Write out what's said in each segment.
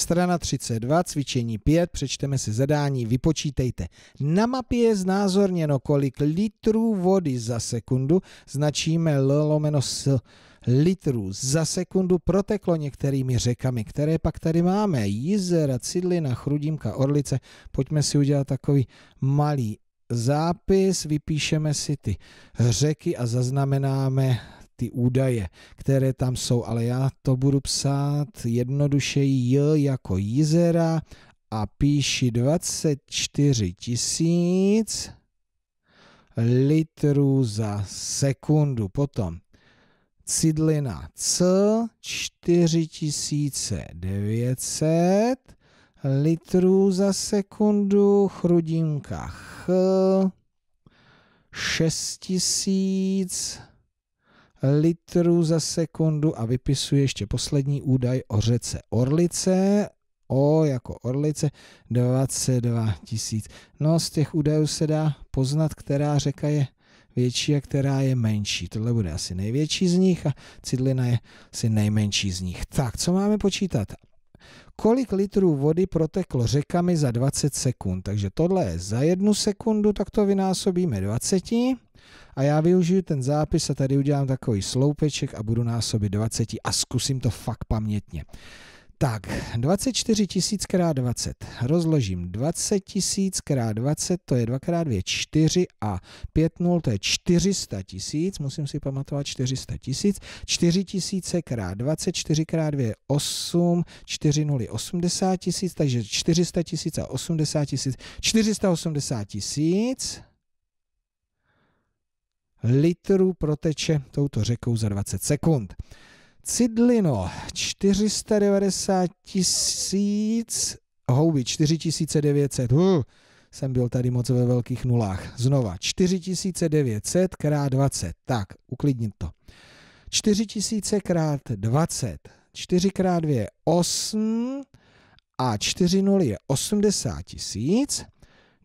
Strana 32, cvičení 5, přečteme si zadání, vypočítejte. Na mapě je znázorněno, kolik litrů vody za sekundu, značíme L lomeno S litrů za sekundu proteklo některými řekami, které pak tady máme. Jizera, Cidlina, Chrudímka, Orlice. Pojďme si udělat takový malý zápis, vypíšeme si ty řeky a zaznamenáme ty údaje, které tam jsou, ale já to budu psát jednoduše J jako jízera a píši 24 tisíc litrů za sekundu. Potom cidlina C 4900 litrů za sekundu, chrudinka H 6000 litrů za sekundu a vypisuje ještě poslední údaj o řece Orlice. O jako Orlice 22 tisíc. No z těch údajů se dá poznat, která řeka je větší a která je menší. Tohle bude asi největší z nich a cidlina je asi nejmenší z nich. Tak, co máme počítat? Kolik litrů vody proteklo řekami za 20 sekund? Takže tohle je za jednu sekundu, tak to vynásobíme 20 a já využiju ten zápis a tady udělám takový sloupeček a budu násobit 20 a zkusím to fakt pamětně. Tak, 24 tisíc krát 20. Rozložím 20 tisíc krát 20, to je 2 krát 2, 4 a 5 0, to je 400 tisíc, musím si pamatovat 400 tisíc. 4 tisíce krát 20, 4 krát 2 je 8, 4 0 je 80 tisíc, takže 400 tisíc a 80 tisíc, 480 tisíc litrů proteče touto řekou za 20 sekund. Cidlino 490 tisíc, houby 4900, uh, hm, jsem byl tady moc ve velkých nulách. Znova 4900 krát 20, tak uklidnit to. 4000 krát 20, 4 krát 2 je 8 a 4 nuly je 80 tisíc,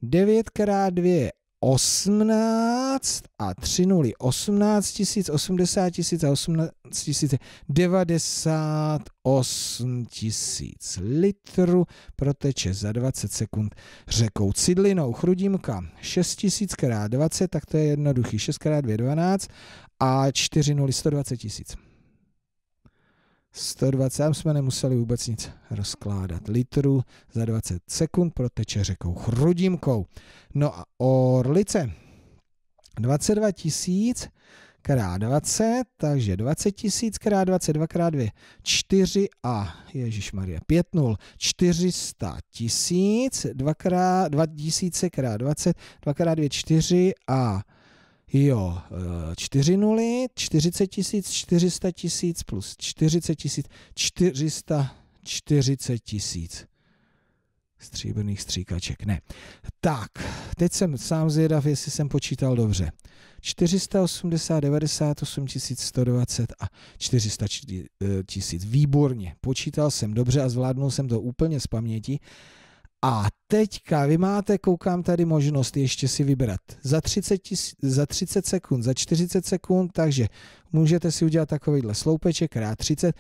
9 krát 2 je 18 a 3 nuly 18 tisíc, 80 tisíc a 18 tisíc, 98 tisíc litrů proteče za 20 sekund řekou Cidlinou. Chrudímka 6 tisíc krát 20, tak to je jednoduchý, 6 krát 2 12 a 4 nuly 120 tisíc. 120, tam jsme nemuseli vůbec nic rozkládat litru za 20 sekund proteče řekou Chrudimkou. No a Orlice 22 tisíc krát 20, takže 20 tisíc krát 22 krát 2, 4 a Ježíš Maria 5 0, 400 tisíc, 2 krát 2 tisíce krát 20, 2 krát 2, 4 a Jo, 4 eh, nuly, 40 tisíc, 400 tisíc plus 40 tisíc, 440 tisíc stříbrných stříkaček. Ne. Tak, teď jsem sám zvědav, jestli jsem počítal dobře. 480, 98 120 a 400 eh, tisíc. Výborně. Počítal jsem dobře a zvládnul jsem to úplně z paměti. A teďka vy máte, koukám tady možnost ještě si vybrat za 30, za 30 sekund, za 40 sekund, takže můžete si udělat takovýhle sloupeček krát 30.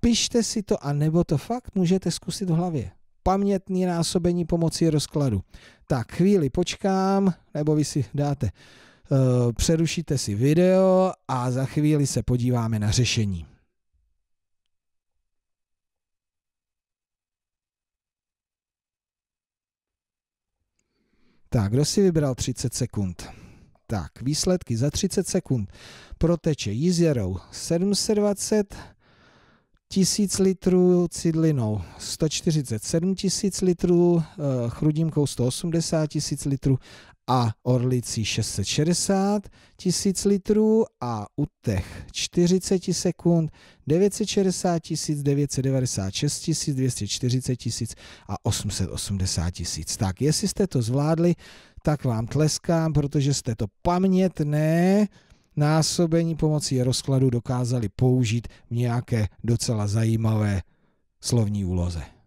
Pište si to a nebo to fakt můžete zkusit v hlavě. Pamětní násobení pomocí rozkladu. Tak chvíli počkám, nebo vy si dáte, uh, přerušíte si video a za chvíli se podíváme na řešení. Tak, kdo si vybral 30 sekund? Tak, výsledky za 30 sekund. Proteče Jizerou 720, tisíc litrů cidlinou 147 tisíc litrů, eh, chrudímkou 180 tisíc litrů a orlicí 660 tisíc litrů a u těch 40 sekund 960 tisíc, 996 tisíc, 240 tisíc a 880 tisíc. Tak, jestli jste to zvládli, tak vám tleskám, protože jste to pamětné, násobení pomocí rozkladu dokázali použít v nějaké docela zajímavé slovní úloze.